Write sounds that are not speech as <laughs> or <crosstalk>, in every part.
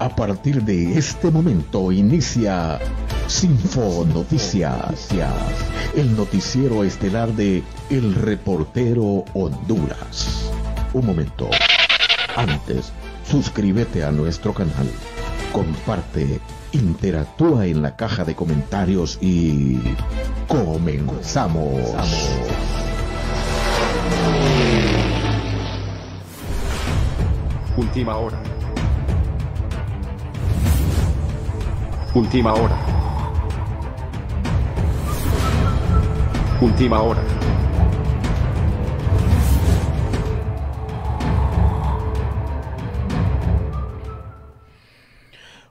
A partir de este momento inicia Sinfo Noticias, el noticiero estelar de El Reportero Honduras. Un momento. Antes, suscríbete a nuestro canal, comparte, interactúa en la caja de comentarios y comenzamos. Última hora Última hora. Última hora.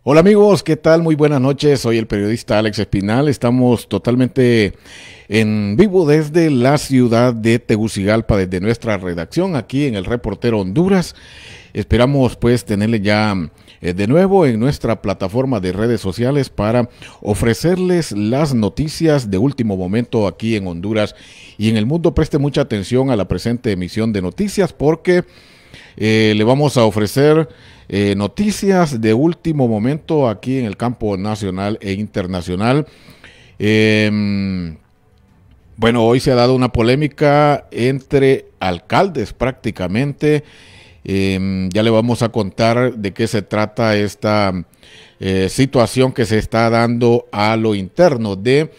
Hola amigos, ¿qué tal? Muy buenas noches. Soy el periodista Alex Espinal. Estamos totalmente en vivo desde la ciudad de Tegucigalpa, desde nuestra redacción aquí en el Reportero Honduras. Esperamos pues tenerle ya eh, de nuevo en nuestra plataforma de redes sociales para ofrecerles las noticias de último momento aquí en Honduras y en el mundo. Preste mucha atención a la presente emisión de noticias porque eh, le vamos a ofrecer eh, noticias de último momento aquí en el campo nacional e internacional. Em, bueno, hoy se ha dado una polémica entre alcaldes prácticamente Em, ya le vamos a contar de qué se trata esta eh, situación que se está dando a lo interno de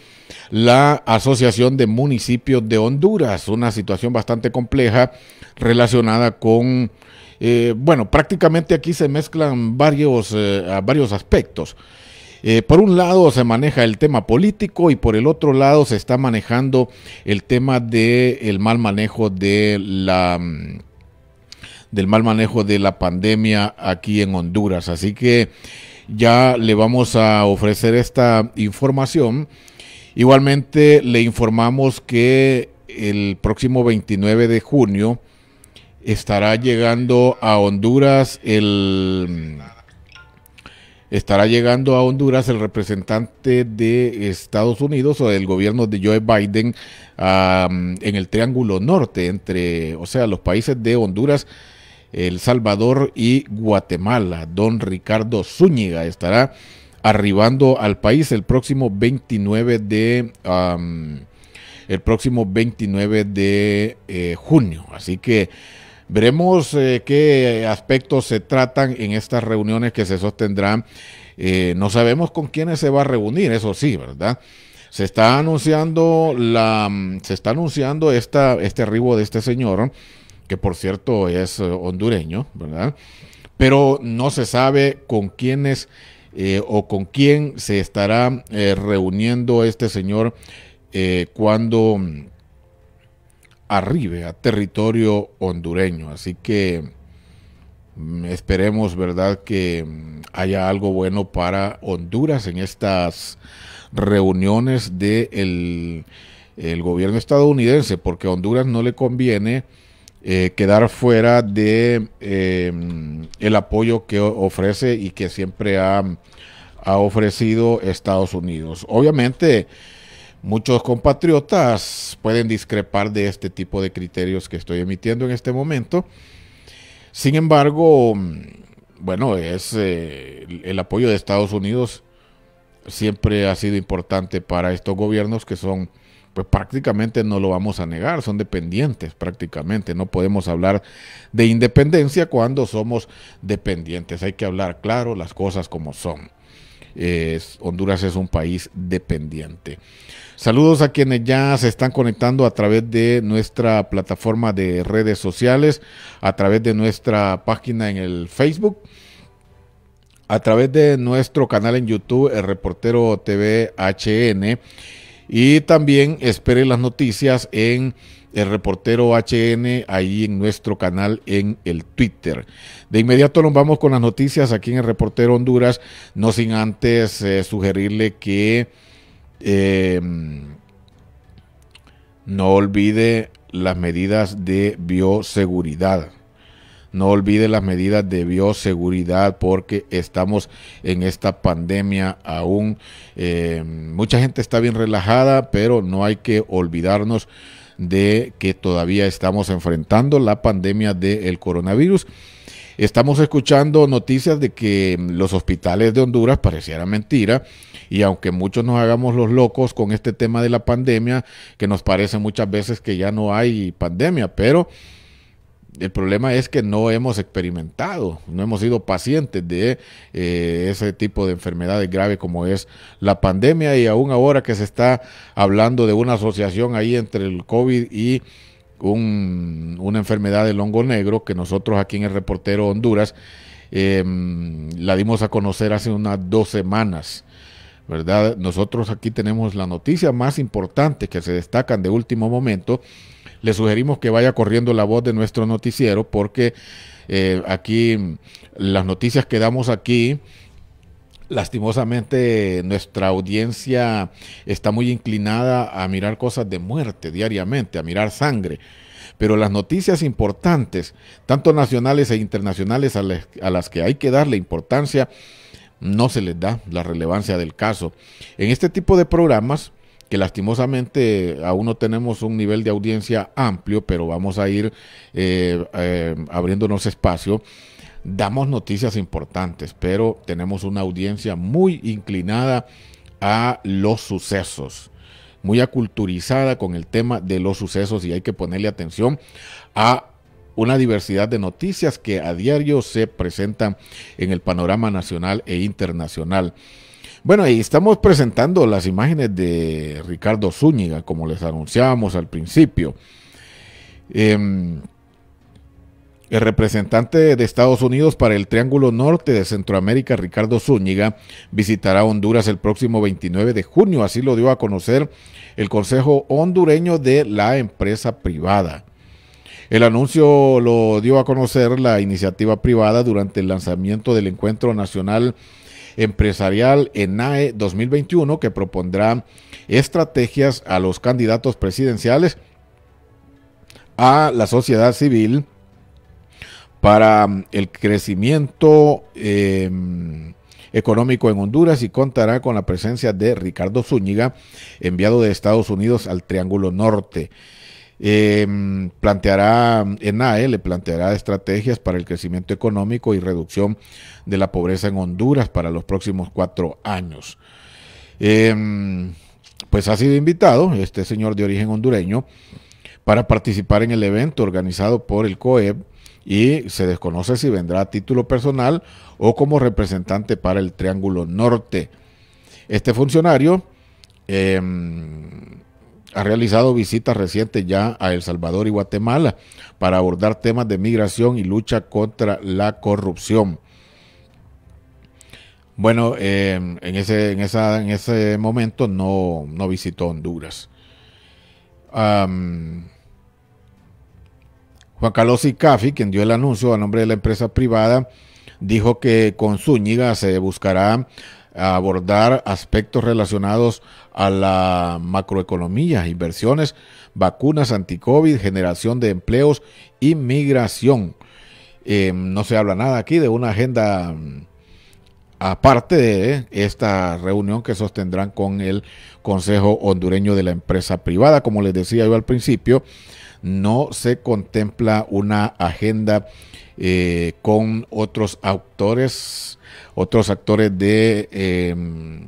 la Asociación de Municipios de Honduras, una situación bastante compleja relacionada con, eh, bueno, prácticamente aquí se mezclan varios, eh, varios aspectos. por un lado se maneja el tema político y por el otro lado se está manejando el tema del mal manejo de la mm, del mal manejo de la pandemia aquí en Honduras. Así que ya le vamos a ofrecer esta información. Igualmente le informamos que el próximo 29 de junio estará llegando a Honduras el estará llegando a Honduras el representante de Estados Unidos o del gobierno de Joe Biden en el Triángulo Norte entre, o sea, los países de Honduras, el Salvador y Guatemala. Don Ricardo Zúñiga estará arribando al país el próximo 29 de el próximo 29 de eh, junio. Así que veremos eh, qué aspectos se tratan en estas reuniones que se sostendrán. Eh, no sabemos con quiénes se va a reunir, eso sí, ¿verdad? Se está anunciando la se está anunciando esta, este arribo de este señor que por cierto es eh, hondureño, ¿verdad? Pero no se sabe con quiénes eh, o con quién se estará eh, reuniendo este señor cuando mm, arribe a territorio hondureño. Así que mm, esperemos, ¿verdad?, que mm, haya algo bueno para Honduras en estas reuniones del de el gobierno estadounidense, porque a Honduras no le conviene eh, quedar fuera de eh, el apoyo que ofrece y que siempre ha, ofrecido Estados Unidos. Obviamente, muchos compatriotas pueden discrepar de este tipo de criterios que estoy emitiendo en este momento. Sin embargo, bueno, es eh, el apoyo de Estados Unidos siempre ha sido importante para estos gobiernos que son pues, prácticamente no lo vamos a negar, son dependientes prácticamente. No podemos hablar de independencia cuando somos dependientes. Hay que hablar claro las cosas como son. Honduras es un país dependiente. Saludos a quienes ya se están conectando a través de nuestra plataforma de redes sociales, a través de nuestra página en el Facebook, a través de nuestro canal en YouTube, el reportero TVHN y también espere las noticias en el reportero HN ahí en nuestro canal en el Twitter. De inmediato nos vamos con las noticias aquí en el reportero Honduras, no sin antes eh, sugerirle que em, no olvide las medidas de bioseguridad. No olvide las medidas de bioseguridad porque estamos en esta pandemia aún. Eh, mucha gente está bien relajada, pero no hay que olvidarnos de que todavía estamos enfrentando la pandemia del coronavirus. Estamos escuchando noticias de que los hospitales de Honduras pareciera mentira y aunque muchos nos hagamos los locos con este tema de la pandemia, que nos parece muchas veces que ya no hay pandemia, pero el problema es que no hemos experimentado, no hemos sido pacientes de eh, ese tipo de enfermedades graves como es la pandemia y aún ahora que se está hablando de una asociación ahí entre el COVID y una enfermedad del hongo negro que nosotros aquí en el reportero Honduras em, la dimos a conocer hace unas dos semanas. ¿Verdad? Nosotros aquí tenemos la noticia más importante que se destacan de último momento le sugerimos que vaya corriendo la voz de nuestro noticiero porque eh, aquí las noticias que damos aquí lastimosamente nuestra audiencia está muy inclinada a mirar cosas de muerte diariamente, a mirar sangre. Pero las noticias importantes, tanto nacionales e internacionales, a las, a las que hay que darle importancia, no se les da la relevancia del caso. En este tipo de programas, que lastimosamente aún no tenemos un nivel de audiencia amplio, pero vamos a ir eh, eh, abriéndonos espacio. Damos noticias importantes, pero tenemos una audiencia muy inclinada a los sucesos, muy aculturizada con el tema de los sucesos y hay que ponerle atención a una diversidad de noticias que a diario se presentan en el panorama nacional e internacional. Bueno, y estamos presentando las imágenes de Ricardo Zúñiga, como les anunciábamos al principio. Em, el representante de Estados Unidos para el Triángulo Norte de Centroamérica, Ricardo Zúñiga, visitará Honduras el próximo 29 de junio. Así lo dio a conocer el Consejo Hondureño de la Empresa Privada. El anuncio lo dio a conocer la iniciativa privada durante el lanzamiento del Encuentro Nacional Empresarial ENAE 2021 que propondrá estrategias a los candidatos presidenciales, a la sociedad civil, para mm, el crecimiento em, económico en Honduras y contará con la presencia de Ricardo Zúñiga, enviado de Estados Unidos al Triángulo Norte eh, planteará, ENAE le planteará estrategias para el crecimiento económico y reducción de la pobreza en Honduras para los próximos cuatro años. Em, pues ha sido invitado este señor de origen hondureño para participar en el evento organizado por el COEB y se desconoce si vendrá a título personal o como representante para el Triángulo Norte. Este funcionario em, ha realizado visitas recientes ya a El Salvador y Guatemala para abordar temas de migración y lucha contra la corrupción. Bueno, em, en, ese, en, ese momento no, visitó Honduras. Juan Carlos Icafi, quien dio el anuncio a nombre de la empresa privada, dijo que con Zúñiga se buscará abordar aspectos relacionados a la macroeconomía, inversiones, vacunas anti-COVID, generación de empleos y migración. Eh, no se habla nada aquí de una agenda mm, aparte de esta reunión que sostendrán con el Consejo Hondureño de la Empresa Privada. Como les decía yo al principio, no se contempla una agenda eh, con otros autores otros actores em,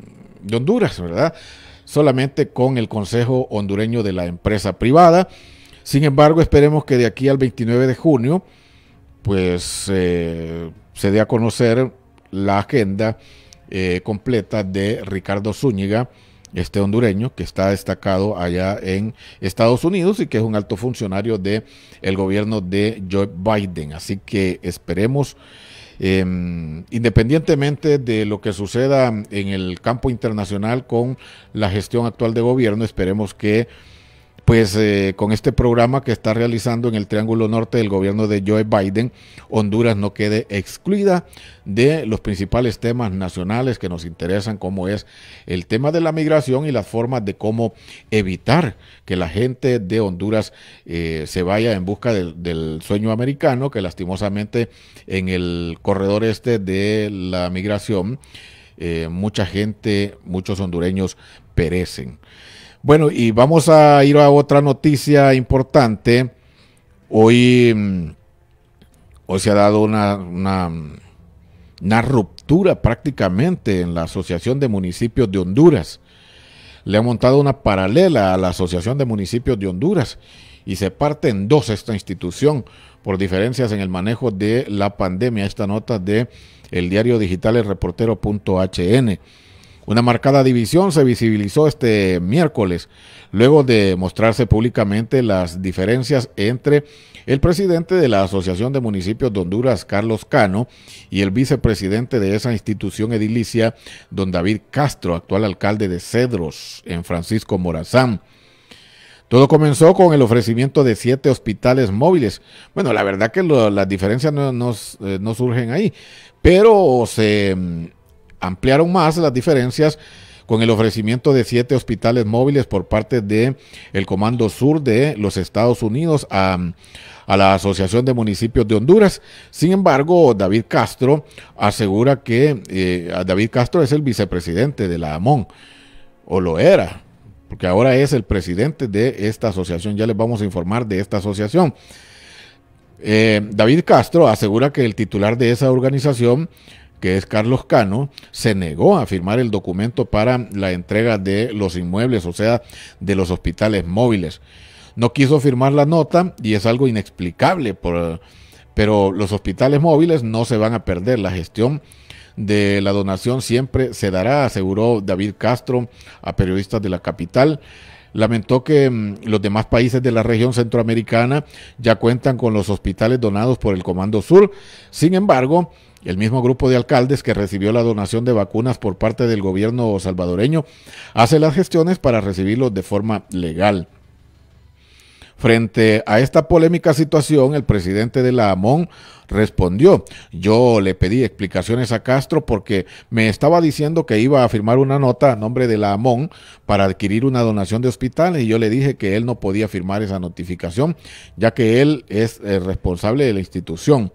de, Honduras, ¿verdad? Solamente con el Consejo Hondureño de la Empresa Privada. Sin embargo, esperemos que de aquí al 29 de junio, pues eh, se dé a conocer la agenda eh, completa de Ricardo Zúñiga, este hondureño que está destacado allá en Estados Unidos y que es un alto funcionario de el gobierno de Joe Biden. Así que esperemos Em, independientemente de lo que suceda en el campo internacional con la gestión actual de gobierno, esperemos que pues eh, con este programa que está realizando en el Triángulo Norte del gobierno de Joe Biden, Honduras no quede excluida de los principales temas nacionales que nos interesan, como es el tema de la migración y las formas de cómo evitar que la gente de Honduras eh, se vaya en busca del, sueño americano, que lastimosamente en el corredor este de la migración, eh, mucha gente, muchos hondureños perecen. Bueno, y vamos a ir a otra noticia importante. Hoy, mm, hoy se ha dado una, una, ruptura prácticamente en la Asociación de Municipios de Honduras. Le ha montado una paralela a la Asociación de Municipios de Honduras y se parte en dos esta institución por diferencias en el manejo de la pandemia. Esta nota de el diario digital el reportero.hn. Una marcada división se visibilizó este miércoles, luego de mostrarse públicamente las diferencias entre el presidente de la Asociación de Municipios de Honduras, Carlos Cano, y el vicepresidente de esa institución edilicia, don David Castro, actual alcalde de Cedros, en Francisco Morazán. Todo comenzó con el ofrecimiento de siete hospitales móviles. Bueno, la verdad que las diferencias no, eh, no surgen ahí, pero se mm, ampliaron más las diferencias con el ofrecimiento de siete hospitales móviles por parte de el Comando Sur de los Estados Unidos a, a, la Asociación de Municipios de Honduras. Sin embargo, David Castro asegura que eh, David Castro es el vicepresidente de la AMON, o lo era, porque ahora es el presidente de esta asociación. Ya les vamos a informar de esta asociación. Eh, David Castro asegura que el titular de esa organización que es Carlos Cano, se negó a firmar el documento para la entrega de los inmuebles, o sea, de los hospitales móviles. No quiso firmar la nota y es algo inexplicable, por, pero los hospitales móviles no se van a perder. La gestión de la donación siempre se dará, aseguró David Castro a periodistas de la capital. Lamentó que mm, los demás países de la región centroamericana ya cuentan con los hospitales donados por el Comando Sur. Sin embargo, el mismo grupo de alcaldes que recibió la donación de vacunas por parte del gobierno salvadoreño hace las gestiones para recibirlo de forma legal. Frente a esta polémica situación, el presidente de la AMON respondió, yo le pedí explicaciones a Castro porque me estaba diciendo que iba a firmar una nota a nombre de la AMON para adquirir una donación de hospitales y yo le dije que él no podía firmar esa notificación, ya que él es el eh, responsable de la institución.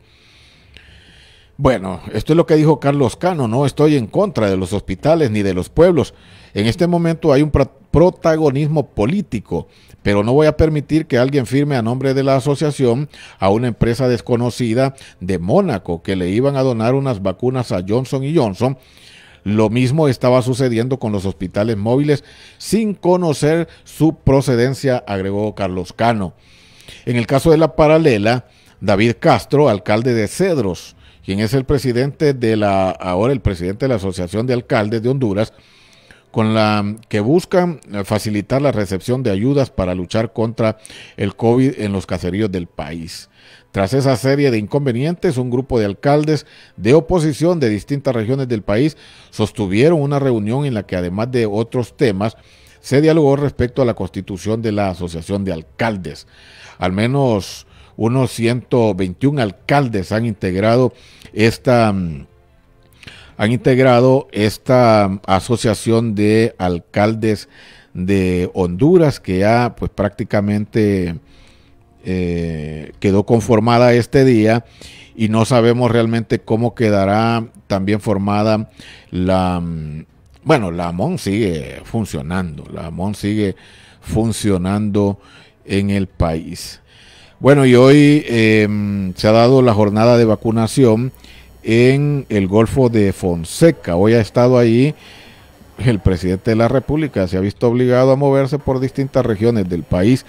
Bueno, esto es lo que dijo Carlos Cano, no estoy en contra de los hospitales ni de los pueblos. En este momento hay un protagonismo político, pero no voy a permitir que alguien firme a nombre de la asociación a una empresa desconocida de Mónaco que le iban a donar unas vacunas a Johnson y Johnson. Lo mismo estaba sucediendo con los hospitales móviles sin conocer su procedencia, agregó Carlos Cano. En el caso de la paralela, David Castro, alcalde de Cedros, quien es el presidente de la, ahora el presidente de la Asociación de Alcaldes de Honduras, con la que busca eh, facilitar la recepción de ayudas para luchar contra el COVID en los caseríos del país. Tras esa serie de inconvenientes, un grupo de alcaldes de oposición de distintas regiones del país sostuvieron una reunión en la que, además de otros temas, se dialogó respecto a la constitución de la Asociación de Alcaldes. Al menos unos 121 alcaldes han integrado esta mm, han integrado esta mm, asociación de alcaldes de Honduras que ya pues prácticamente eh, quedó conformada este día y no sabemos realmente cómo quedará también formada la mm, bueno la AMON sigue funcionando la AMON sigue funcionando en el país bueno, y hoy em, se ha dado la jornada de vacunación en el Golfo de Fonseca. Hoy ha estado ahí el presidente de la República. Se ha visto obligado a moverse por distintas regiones del país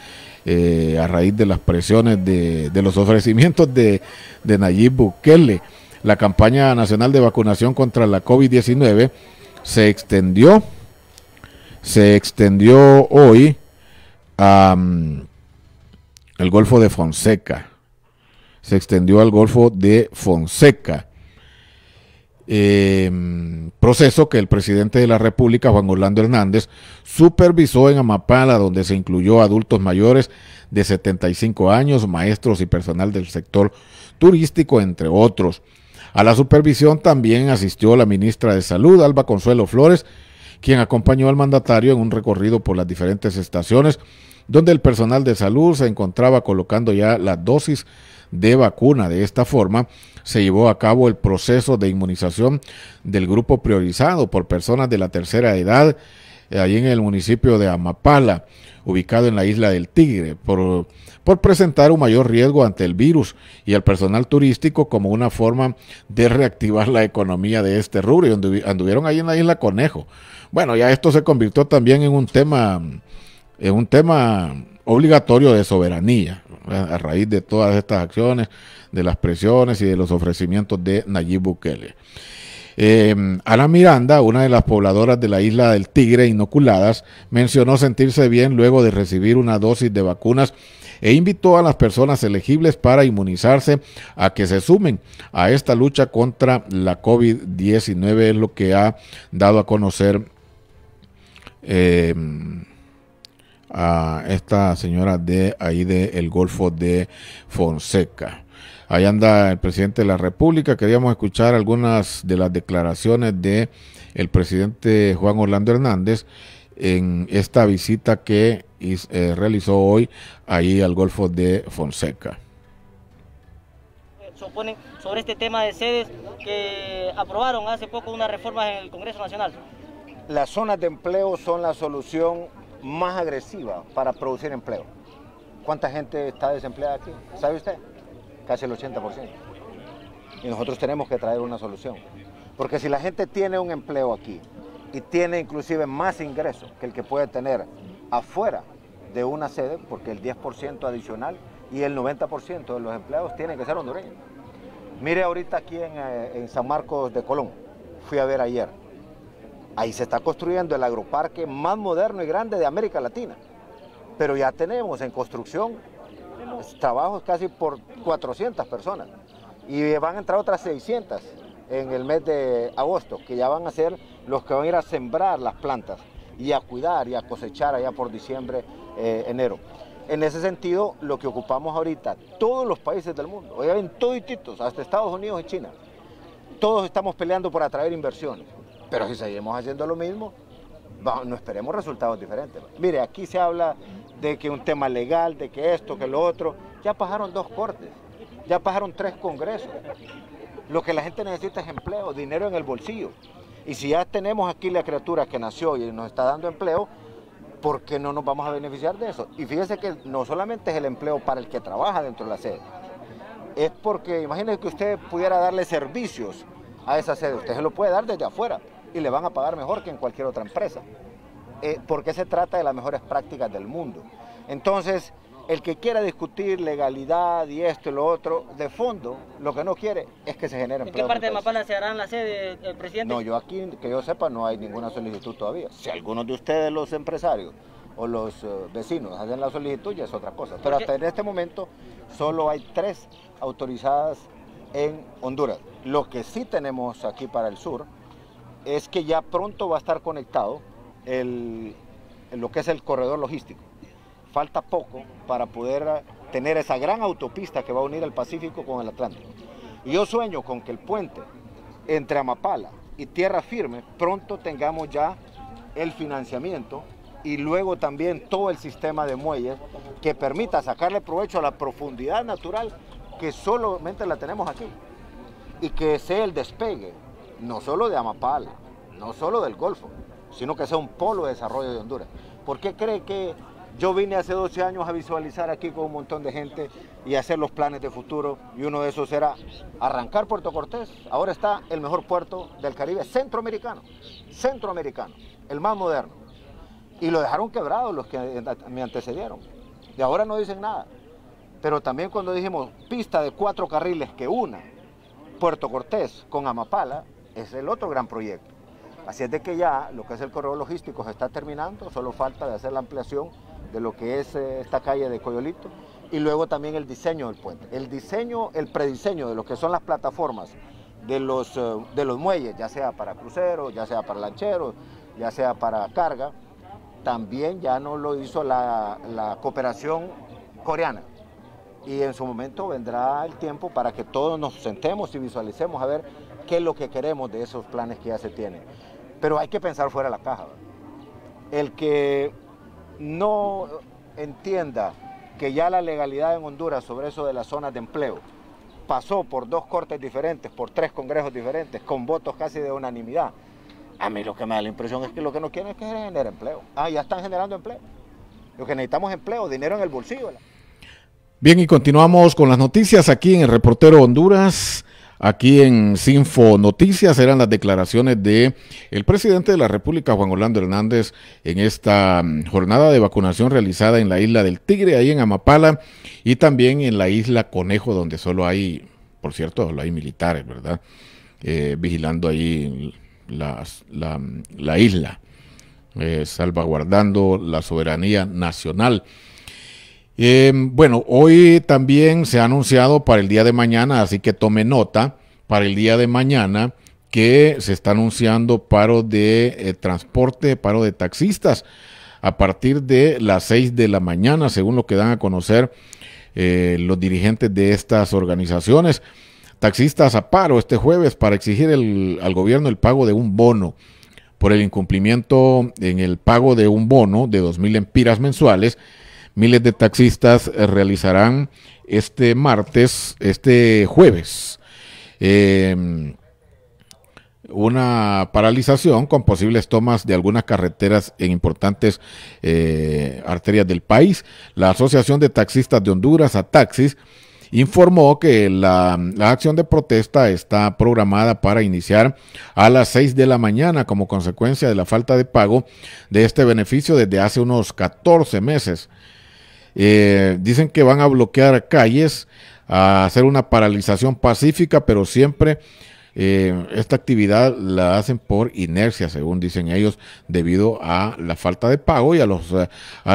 eh, a raíz de las presiones de, los <laughs> ofrecimientos de, Nayib Bukele. La campaña nacional de vacunación contra la COVID-19 se extendió, se extendió hoy a... Mm, el Golfo de Fonseca. Se extendió al Golfo de Fonseca. Eh, proceso que el presidente de la República, Juan Orlando Hernández, supervisó en Amapala, donde se incluyó adultos mayores de 75 años, maestros y personal del sector turístico, entre otros. A la supervisión también asistió la ministra de Salud, Alba Consuelo Flores, quien acompañó al mandatario en un recorrido por las diferentes estaciones donde el personal de salud se encontraba colocando ya la dosis de vacuna. De esta forma, se llevó a cabo el proceso de inmunización del grupo priorizado por personas de la tercera edad, eh, ahí en el municipio de Amapala, ubicado en la isla del Tigre, por, por presentar un mayor riesgo ante el virus y el personal turístico como una forma de reactivar la economía de este rubro, y anduvieron ahí en la isla Conejo. Bueno, ya esto se convirtió también en un tema es un tema obligatorio de soberanía a raíz de todas estas acciones, de las presiones y de los ofrecimientos de Nayib Bukele. Em, Ana Miranda, una de las pobladoras de la isla del Tigre inoculadas, mencionó sentirse bien luego de recibir una dosis de vacunas e invitó a las personas elegibles para inmunizarse a que se sumen a esta lucha contra la COVID-19, es lo que ha dado a conocer. Em, a esta señora de ahí del el Golfo de Fonseca. Ahí anda el presidente de la República. Queríamos escuchar algunas de las declaraciones de el presidente Juan Orlando Hernández en esta visita que eh, realizó hoy ahí al Golfo de Fonseca. Se sobre este tema de sedes que aprobaron hace poco una reforma en el Congreso Nacional. Las zonas de empleo son la solución más agresiva para producir empleo. ¿Cuánta gente está desempleada aquí? ¿Sabe usted? Casi el 80%. Y nosotros tenemos que traer una solución. Porque si la gente tiene un empleo aquí y tiene inclusive más ingresos que el que puede tener afuera de una sede, porque el 10% adicional y el 90% de los empleados tienen que ser hondureños. Mire ahorita aquí eh, en San Marcos de Colón, fui a ver ayer, Ahí se está construyendo el agroparque más moderno y grande de América Latina. Pero ya tenemos en construcción trabajos casi por 400 personas y van a entrar otras 600 en el mes de agosto, que ya van a ser los que van a ir a sembrar las plantas y a cuidar y a cosechar allá por diciembre, eh, enero. En ese sentido, lo que ocupamos ahorita, todos los países del mundo, hoy ven distintos, hasta Estados Unidos y China, todos estamos peleando por atraer inversiones. Pero si seguimos haciendo lo mismo, no esperemos resultados diferentes. Mire, aquí se habla de que un tema legal, de que esto, que lo otro. Ya pasaron dos cortes, ya pasaron tres congresos. Lo que la gente necesita es empleo, dinero en el bolsillo. Y si ya tenemos aquí la criatura que nació y nos está dando empleo, ¿por qué no nos vamos a beneficiar de eso? Y fíjese que no solamente es el empleo para el que trabaja dentro de la sede, es porque imagínese que usted pudiera darle servicios a esa sede, usted se lo puede dar desde afuera y le van a pagar mejor que en cualquier otra empresa, eh, porque se trata de las mejores prácticas del mundo. Entonces, el que quiera discutir legalidad y esto y lo otro, de fondo, lo que no quiere es que se genere ¿En qué parte de Mapala se harán la sede, el presidente? No, yo aquí, que yo sepa, no hay ninguna solicitud todavía. Si algunos de ustedes, los empresarios o los eh, vecinos, hacen la solicitud, ya es otra cosa. Pero hasta en este momento, solo hay tres autorizadas en Honduras. Lo que sí tenemos aquí para el sur es que ya pronto va a estar conectado el, lo que es el corredor logístico. Falta poco para poder eh, tener esa gran autopista que va a unir el Pacífico con el Atlántico. Y yo sueño con que el puente entre Amapala y Tierra Firme pronto tengamos ya el financiamiento y luego también todo el sistema de muelles que permita sacarle provecho a la profundidad natural que solamente la tenemos aquí y que sea el despegue no solo de Amapala, no solo del Golfo, sino que sea un polo de desarrollo de Honduras. ¿Por qué cree que yo vine hace 12 años a visualizar aquí con un montón de gente y hacer los planes de futuro y uno de esos era arrancar Puerto Cortés. Ahora está el mejor puerto del Caribe, centroamericano, centroamericano, el más moderno. Y lo dejaron quebrado los que me antecedieron. Y ahora no dicen nada. Pero también cuando dijimos pista de cuatro carriles que una Puerto Cortés con Amapala, es el otro gran proyecto. Así es de que ya lo que es el correo logístico se está terminando, solo falta de hacer la ampliación de lo que es eh, esta calle de Coyolito y luego también el diseño del puente. El diseño, el prediseño de lo que son las plataformas de los, eh, de los muelles, ya sea para cruceros, ya sea para lancheros, ya sea para carga, también ya no lo hizo la, la cooperación coreana. Y en su momento vendrá el tiempo para que todos nos sentemos y visualicemos a ver qué es lo que queremos de esos planes que ya se tienen. Pero hay que pensar fuera de la caja. El que no entienda que ya la legalidad en Honduras sobre eso de las zonas de empleo pasó por dos cortes diferentes, por tres congresos diferentes, con votos casi de unanimidad. A mí lo que me da la impresión es que lo que no quieren es que genere empleo. Ah, ya están generando empleo. Lo que necesitamos es empleo, dinero en el bolsillo. Bien, y continuamos con las noticias aquí en el reportero Honduras aquí en Sinfo Noticias eran las declaraciones de el presidente de la República Juan Orlando Hernández en esta mm, jornada de vacunación realizada en la isla del Tigre ahí en Amapala y también en la isla Conejo donde solo hay por cierto solo hay militares verdad eh, vigilando ahí mm, la, isla eh, salvaguardando la soberanía nacional Em, bueno, hoy también se ha anunciado para el día de mañana, así que tome nota, para el día de mañana que se está anunciando paro de eh, transporte, paro de taxistas a partir de las 6 de la mañana, según lo que dan a conocer eh, los dirigentes de estas organizaciones. Taxistas a paro este jueves para exigir al gobierno el pago de un bono por el incumplimiento en el pago de un bono de 2.000 empiras mensuales Miles de taxistas eh, realizarán este martes, este jueves, em, una paralización con posibles tomas de algunas carreteras en importantes eh, arterias del país. La Asociación de Taxistas de Honduras, ATAXIS, informó que la, la, acción de protesta está programada para iniciar a las 6 de la mañana como consecuencia de la falta de pago de este beneficio desde hace unos 14 meses. Eh, dicen que van a bloquear calles, a hacer una paralización pacífica, pero siempre eh, esta actividad la hacen por inercia, según dicen ellos, debido a la falta de pago y a los, eh, a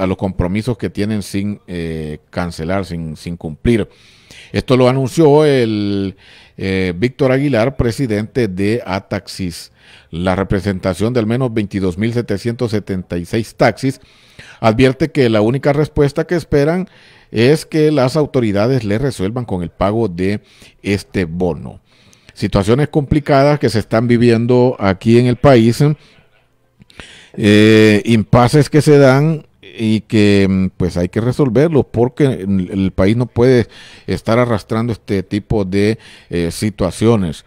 a los compromisos que tienen sin cancelar, sin, sin cumplir. Esto lo anunció el eh, Víctor Aguilar, presidente de Ataxis. La representación de al menos 22.776 taxis advierte que la única respuesta que esperan es que las autoridades le resuelvan con el pago de este bono. Situaciones complicadas que se están viviendo aquí en el país, eh, impases que se dan y que mm, pues hay que resolverlo porque el país no puede estar arrastrando este tipo de eh, situaciones.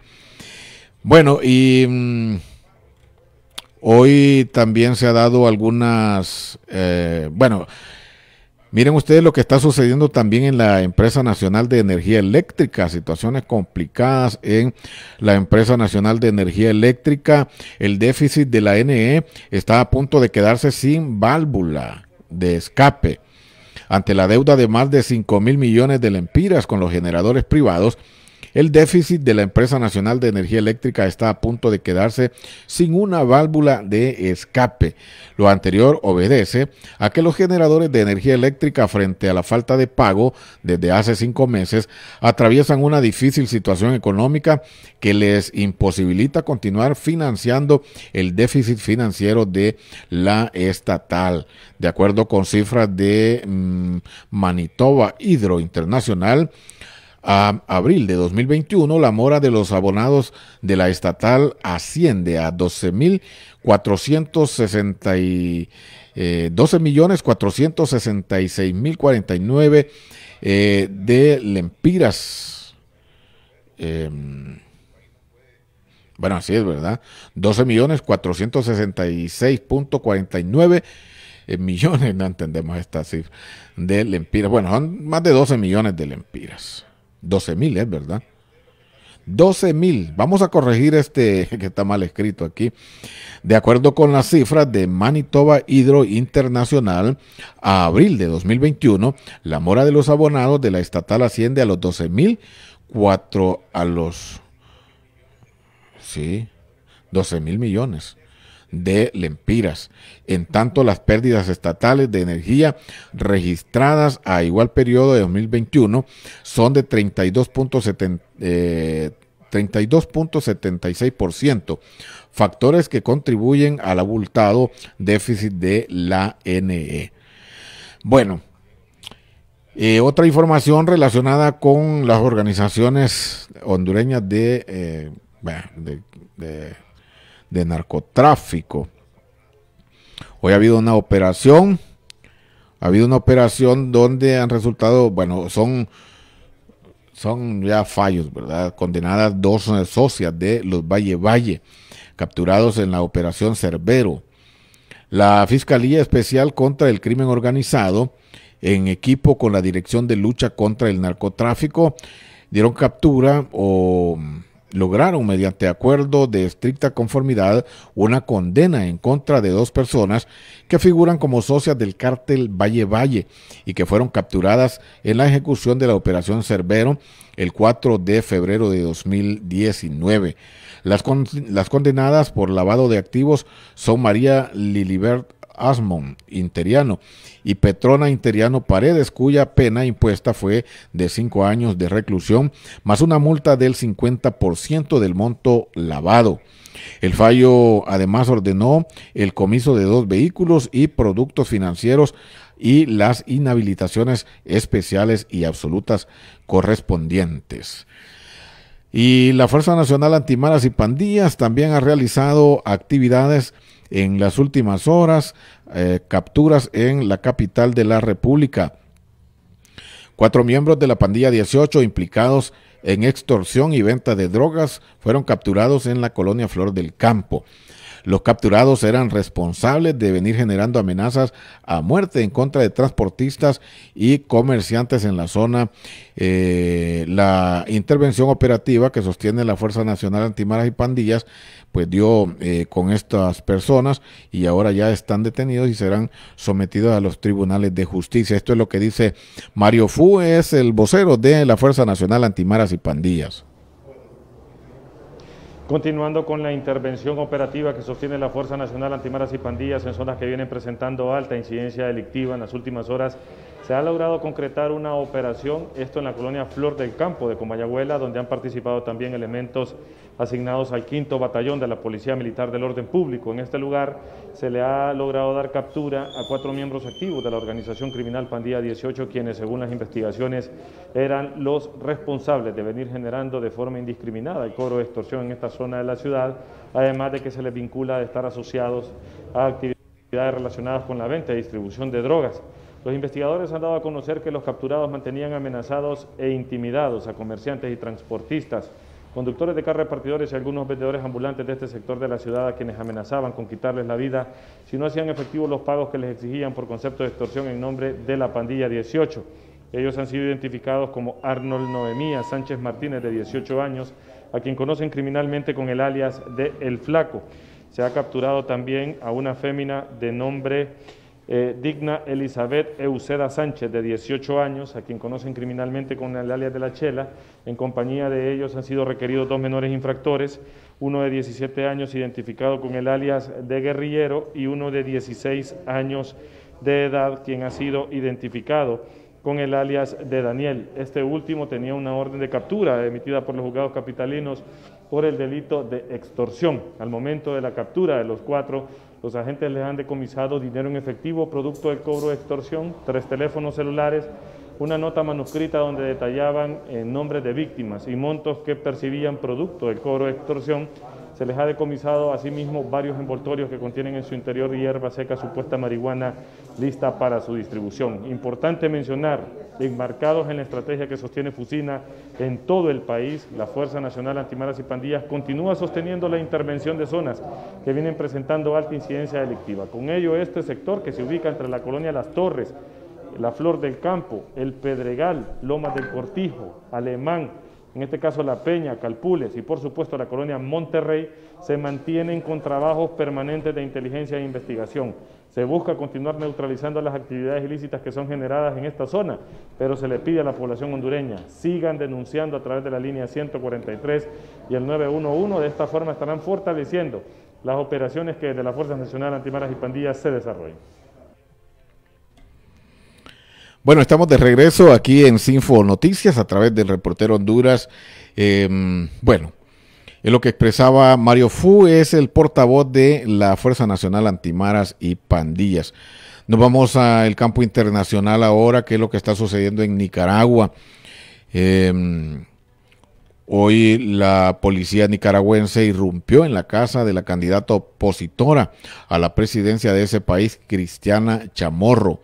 Bueno, y mm, hoy también se ha dado algunas, eh, bueno, miren ustedes lo que está sucediendo también en la empresa nacional de energía eléctrica, situaciones complicadas en la empresa nacional de energía eléctrica, el déficit de la NE e está a punto de quedarse sin válvula de escape. Ante la deuda de más de 5 mil millones de lempiras con los generadores privados, el déficit de la empresa nacional de energía eléctrica está a punto de quedarse sin una válvula de escape. Lo anterior obedece a que los generadores de energía eléctrica frente a la falta de pago desde hace cinco meses atraviesan una difícil situación económica que les imposibilita continuar financiando el déficit financiero de la estatal. De acuerdo con cifras de mm, Manitoba Hidro Internacional, a abril de 2021, la mora de los abonados de la estatal asciende a eh, 12.466.049 eh, de lempiras. Em, bueno, así es, ¿verdad? 12.466.49 eh, millones, no entendemos esta cifra, de lempiras. Bueno, son más de 12 millones de lempiras. 12.000, es verdad. mil Vamos a corregir este <laughs> que está mal escrito aquí. De acuerdo con las cifras de Manitoba Hidro Internacional, a abril de 2021, la mora de los abonados de la estatal asciende a los mil cuatro a los... Sí, 12 mil millones de Lempiras. En tanto, las pérdidas estatales de energía registradas a igual periodo de 2021 son de 32.76%, eh, factores que contribuyen al abultado déficit de la NE. Bueno, eh, otra información relacionada con las organizaciones hondureñas de, eh, de de narcotráfico. Hoy ha habido una operación, ha habido una operación donde han resultado, bueno, son, son ya fallos, ¿verdad? Condenadas dos socias de los Valle Valle, capturados en la operación Cerbero. La Fiscalía Especial contra el Crimen Organizado, en equipo con la Dirección de Lucha contra el Narcotráfico, dieron captura o lograron mediante acuerdo de estricta conformidad una condena en contra de dos personas que figuran como socias del cártel Valle Valle y que fueron capturadas en la ejecución de la operación Cerbero el 4 de febrero de 2019. Las, las condenadas por lavado de activos son María Lilibert Asmon Interiano y Petrona Interiano Paredes, cuya pena impuesta fue de cinco años de reclusión más una multa del 50% del monto lavado. El fallo además ordenó el comiso de dos vehículos y productos financieros y las inhabilitaciones especiales y absolutas correspondientes. Y la Fuerza Nacional Antimaras y Pandillas también ha realizado actividades en las últimas horas, eh, capturas en la capital de la República. Cuatro miembros de la pandilla 18 implicados en extorsión y venta de drogas fueron capturados en la colonia Flor del Campo. Los capturados eran responsables de venir generando amenazas a muerte en contra de transportistas y comerciantes en la zona. Eh, la intervención operativa que sostiene la Fuerza Nacional Antimaras y Pandillas pues, dio eh, con estas personas y ahora ya están detenidos y serán sometidos a los tribunales de justicia. Esto es lo que dice Mario Fu, es el vocero de la Fuerza Nacional Antimaras y Pandillas. Continuando con la intervención operativa que sostiene la Fuerza Nacional Antimaras y Pandillas en zonas que vienen presentando alta incidencia delictiva en las últimas horas, se ha logrado concretar una operación, esto en la colonia Flor del Campo de Comayagüela, donde han participado también elementos asignados al quinto batallón de la Policía Militar del Orden Público. En este lugar se le ha logrado dar captura a cuatro miembros activos de la organización criminal Pandía 18, quienes según las investigaciones eran los responsables de venir generando de forma indiscriminada el coro de extorsión en esta zona de la ciudad, además de que se les vincula de estar asociados a actividades relacionadas con la venta y distribución de drogas. Los investigadores han dado a conocer que los capturados mantenían amenazados e intimidados a comerciantes y transportistas, conductores de carros repartidores y algunos vendedores ambulantes de este sector de la ciudad a quienes amenazaban con quitarles la vida si no hacían efectivos los pagos que les exigían por concepto de extorsión en nombre de la pandilla 18. Ellos han sido identificados como Arnold Noemías Sánchez Martínez, de 18 años, a quien conocen criminalmente con el alias de El Flaco. Se ha capturado también a una fémina de nombre eh, digna Elizabeth Euseda Sánchez, de 18 años, a quien conocen criminalmente con el alias de la Chela. En compañía de ellos han sido requeridos dos menores infractores, uno de 17 años identificado con el alias de guerrillero y uno de 16 años de edad, quien ha sido identificado con el alias de Daniel. Este último tenía una orden de captura emitida por los juzgados capitalinos por el delito de extorsión. Al momento de la captura de los cuatro, los agentes les han decomisado dinero en efectivo producto del cobro de extorsión, tres teléfonos celulares, una nota manuscrita donde detallaban nombres de víctimas y montos que percibían producto del cobro de extorsión se les ha decomisado asimismo varios envoltorios que contienen en su interior hierba seca, supuesta marihuana, lista para su distribución. Importante mencionar, enmarcados en la estrategia que sostiene Fusina en todo el país, la Fuerza Nacional Antimaras y Pandillas continúa sosteniendo la intervención de zonas que vienen presentando alta incidencia delictiva. Con ello, este sector que se ubica entre la colonia Las Torres, la Flor del Campo, el Pedregal, Lomas del Cortijo, Alemán, en este caso La Peña, Calpules y por supuesto la colonia Monterrey, se mantienen con trabajos permanentes de inteligencia e investigación. Se busca continuar neutralizando las actividades ilícitas que son generadas en esta zona, pero se le pide a la población hondureña, sigan denunciando a través de la línea 143 y el 911, de esta forma estarán fortaleciendo las operaciones que de la Fuerza Nacional Antimaras y Pandillas se desarrollan. Bueno, estamos de regreso aquí en Sinfo Noticias a través del reportero Honduras. Em, bueno, es lo que expresaba Mario Fu es el portavoz de la Fuerza Nacional Antimaras y Pandillas. Nos vamos al campo internacional ahora, que es lo que está sucediendo en Nicaragua. Em, hoy la policía nicaragüense irrumpió en la casa de la candidata opositora a la presidencia de ese país, Cristiana Chamorro.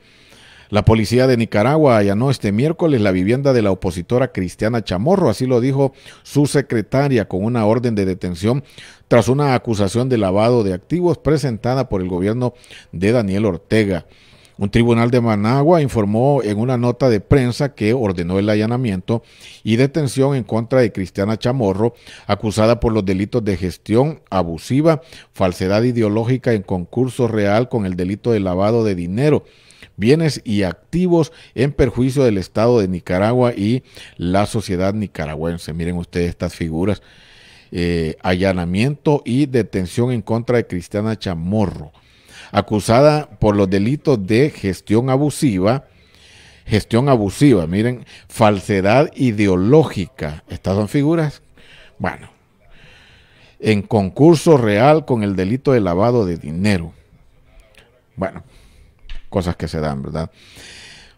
La policía de Nicaragua allanó este miércoles la vivienda de la opositora Cristiana Chamorro, así lo dijo su secretaria con una orden de detención tras una acusación de lavado de activos presentada por el gobierno de Daniel Ortega. Un tribunal de Managua informó en una nota de prensa que ordenó el allanamiento y detención en contra de Cristiana Chamorro, acusada por los delitos de gestión abusiva, falsedad ideológica en concurso real con el delito de lavado de dinero bienes y activos en perjuicio del Estado de Nicaragua y la sociedad nicaragüense. Miren ustedes estas figuras. Eh, allanamiento y detención en contra de Cristiana Chamorro acusada por los delitos de gestión abusiva, gestión abusiva, miren, falsedad ideológica. Estas son figuras, bueno, en concurso real con el delito de lavado de dinero. Bueno, cosas que se dan, ¿verdad?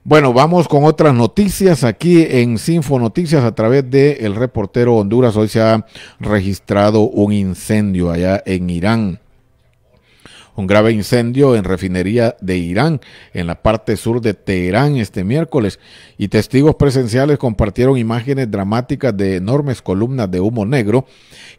Bueno, vamos con otras noticias aquí en Sinfo Noticias a través del reportero Honduras. Hoy se ha registrado un incendio allá en Irán un grave incendio en refinería de Irán, en la parte sur de Teherán este miércoles, y testigos presenciales compartieron imágenes dramáticas de enormes columnas de humo negro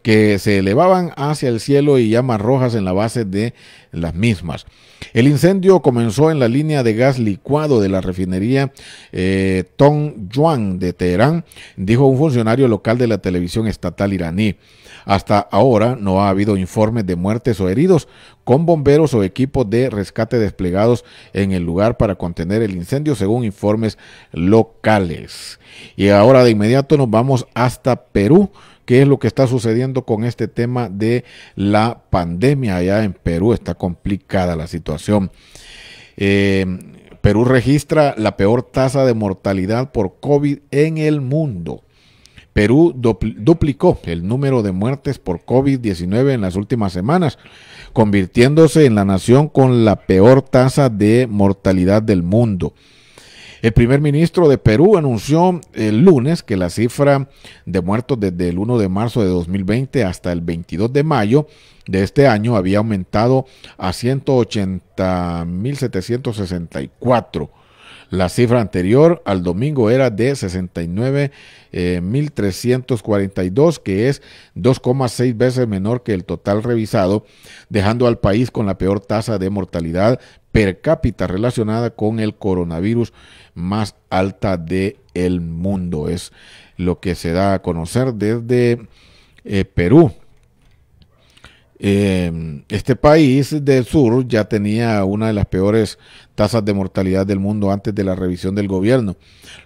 que se elevaban hacia el cielo y llamas rojas en la base de las mismas. El incendio comenzó en la línea de gas licuado de la refinería eh, Tong Yuan de Teherán, dijo un funcionario local de la televisión estatal iraní. Hasta ahora no ha habido informes de muertes o heridos, con bomberos o equipos de rescate desplegados en el lugar para contener el incendio, según informes locales. Y ahora de inmediato nos vamos hasta Perú qué es lo que está sucediendo con este tema de la pandemia allá en Perú. Está complicada la situación. Eh, Perú registra la peor tasa de mortalidad por COVID en el mundo. Perú duplicó el número de muertes por COVID-19 en las últimas semanas, convirtiéndose en la nación con la peor tasa de mortalidad del mundo. El primer ministro de Perú anunció el lunes que la cifra de muertos desde el 1 de marzo de 2020 hasta el 22 de mayo de este año había aumentado a 180.764. La cifra anterior al domingo era de 69.342, eh, que es 2,6 veces menor que el total revisado, dejando al país con la peor tasa de mortalidad per cápita relacionada con el coronavirus más alta del mundo. Es lo que se da a conocer desde eh, Perú. Eh, este país del sur ya tenía una de las peores tasas de mortalidad del mundo antes de la revisión del gobierno.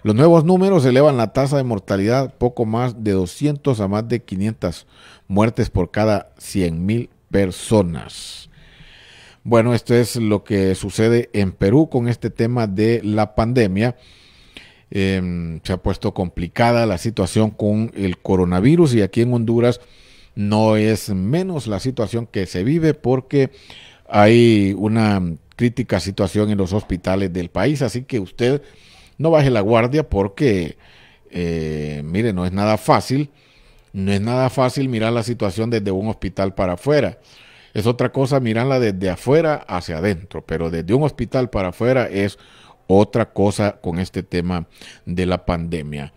Los nuevos números elevan la tasa de mortalidad poco más de 200 a más de 500 muertes por cada 100.000 personas. Bueno, esto es lo que sucede en Perú con este tema de la pandemia. Em, se ha puesto complicada la situación con el coronavirus y aquí en Honduras no es menos la situación que se vive porque hay una crítica situación en los hospitales del país. Así que usted no baje la guardia porque, eh, mire, no es nada fácil. No es nada fácil mirar la situación desde un hospital para afuera. Es otra cosa mirarla desde afuera hacia adentro, pero desde un hospital para afuera es otra cosa con este tema de la pandemia.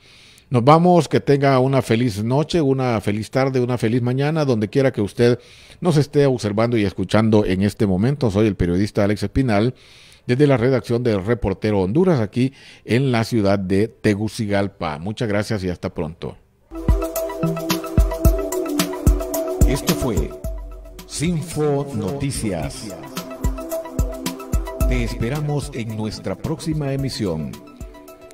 Nos vamos, que tenga una feliz noche, una feliz tarde, una feliz mañana, donde quiera que usted nos esté observando y escuchando en este momento. Soy el periodista Alex Espinal desde la redacción del Reportero Honduras aquí en la ciudad de Tegucigalpa. Muchas gracias y hasta pronto. Esto fue Sinfo Noticias. Te esperamos en nuestra próxima emisión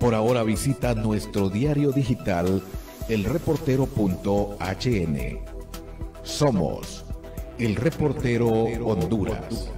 por ahora visita nuestro diario digital elreportero.hn. Somos El Reportero Honduras.